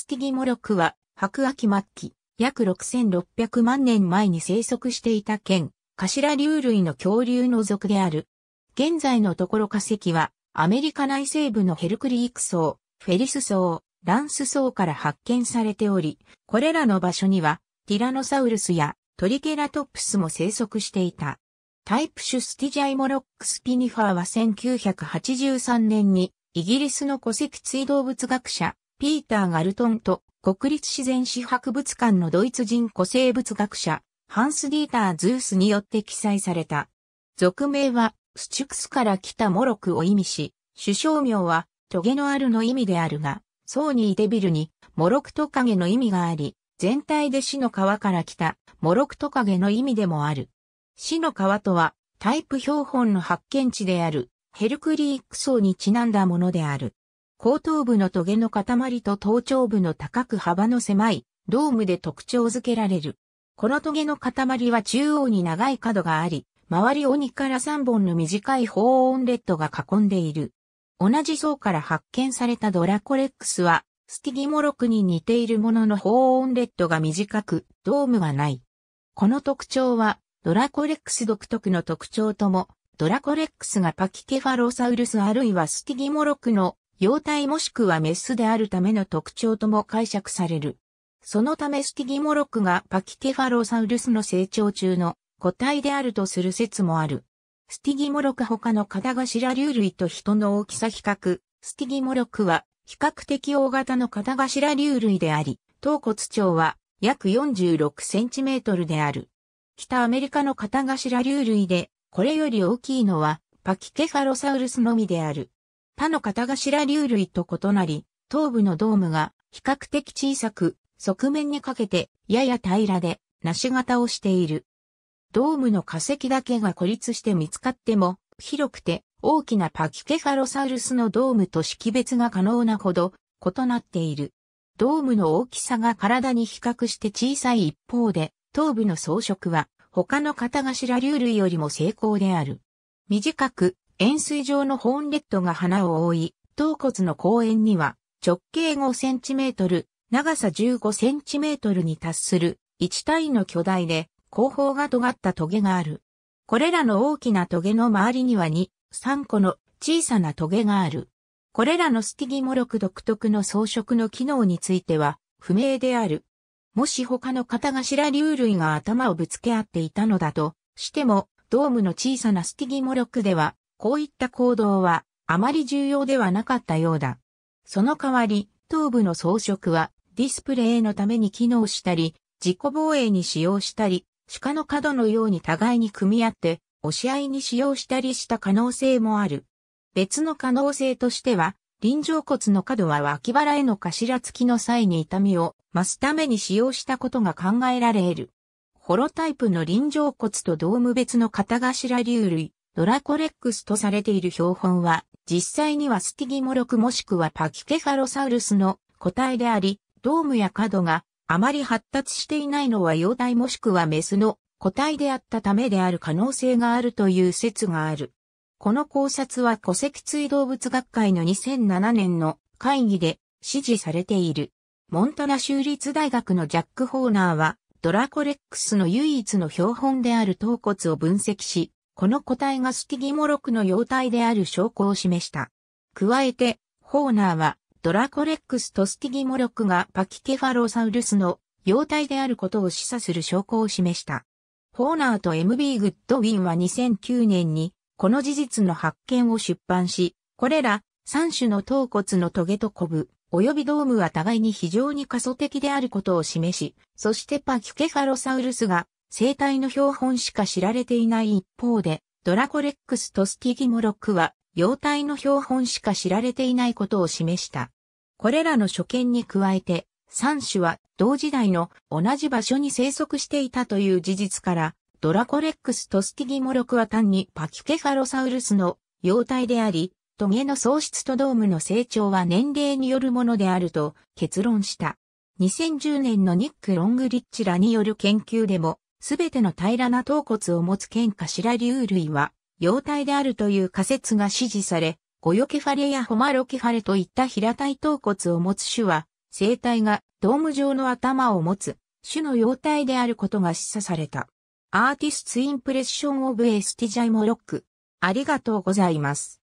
スティギモロクは、白亜紀末期、約6600万年前に生息していた県、頭竜類の恐竜の属である。現在のところ化石は、アメリカ内西部のヘルクリーク層、フェリス層、ランス層から発見されており、これらの場所には、ティラノサウルスやトリケラトプスも生息していた。タイプ種スティジャイモロックスピニファーは1983年にイギリスの戸籍追動物学者ピーター・ガルトンと国立自然史博物館のドイツ人古生物学者、ハンス・ディーター・ズースによって記載された。俗名は、スチュクスから来たモロクを意味し、首相名は、トゲのあるの意味であるが、ソーニー・デビルに、モロクトカゲの意味があり、全体で死の川から来た、モロクトカゲの意味でもある。死の皮とは、タイプ標本の発見地である、ヘルクリーク層にちなんだものである。後頭部のトゲの塊と頭頂部の高く幅の狭いドームで特徴づけられる。このトゲの塊は中央に長い角があり、周りを2から3本の短い鳳音レッドが囲んでいる。同じ層から発見されたドラコレックスは、スティギモロクに似ているものの鳳音レッドが短く、ドームはない。この特徴は、ドラコレックス独特の特徴とも、ドラコレックスがパキケファロサウルスあるいはスティギモロクの幼体もしくはメスであるための特徴とも解釈される。そのためスティギモロクがパキケファロサウルスの成長中の個体であるとする説もある。スティギモロク他のカタガシラ竜類と人の大きさ比較。スティギモロクは比較的大型のカタガシラ竜類であり、頭骨長は約46センチメートルである。北アメリカのカタガシラ竜類で、これより大きいのはパキケファロサウルスのみである。他の型頭流類と異なり、頭部のドームが比較的小さく、側面にかけてやや平らで、梨型をしている。ドームの化石だけが孤立して見つかっても、広くて大きなパキケファロサウルスのドームと識別が可能なほど異なっている。ドームの大きさが体に比較して小さい一方で、頭部の装飾は他の型頭竜類よりも精巧である。短く、円錐状のホーンレットが花を覆い、頭骨の公園には直径5センチメートル、長さ15センチメートルに達する一体の巨大で後方が尖った棘がある。これらの大きな棘の周りには2、3個の小さな棘がある。これらのスティギモロク独特の装飾の機能については不明である。もし他の型頭竜類が頭をぶつけ合っていたのだとしても、ドームの小さなスティギモロクではこういった行動はあまり重要ではなかったようだ。その代わり、頭部の装飾はディスプレイのために機能したり、自己防衛に使用したり、鹿の角のように互いに組み合って、押し合いに使用したりした可能性もある。別の可能性としては、臨場骨の角は脇腹への頭付きの際に痛みを増すために使用したことが考えられる。ホロタイプの臨場骨とドーム別の肩頭流類、ドラコレックスとされている標本は、実際にはスティギモロクもしくはパキケファロサウルスの個体であり、ドームや角があまり発達していないのは幼体もしくはメスの個体であったためである可能性があるという説がある。この考察は戸籍追動物学会の2007年の会議で支持されている。モンタナ州立大学のジャック・ホーナーは、ドラコレックスの唯一の標本である頭骨を分析し、この個体がスティギモロクの幼体である証拠を示した。加えて、ホーナーは、ドラコレックスとスティギモロクがパキケファロサウルスの幼体であることを示唆する証拠を示した。ホーナーと MB グッドウィンは2009年に、この事実の発見を出版し、これら3種の頭骨のトゲとコブ、及びドームは互いに非常に過疎的であることを示し、そしてパキケファロサウルスが生態の標本しか知られていない一方で、ドラコレックストスティギモロックは、幼体の標本しか知られていないことを示した。これらの所見に加えて、三種は同時代の同じ場所に生息していたという事実から、ドラコレックストスティギモロクは単にパキュケファロサウルスの幼体であり、トゲの喪失とドームの成長は年齢によるものであると結論した。2010年のニック・ロングリッチらによる研究でも、すべての平らな頭骨を持つ剣頭竜類は、妖体であるという仮説が支持され、ゴヨケファレやホマロケファレといった平たい頭骨を持つ種は、生体がドーム状の頭を持つ種の妖体であることが示唆された。アーティスツインプレッションオブエスティジャイモロック。ありがとうございます。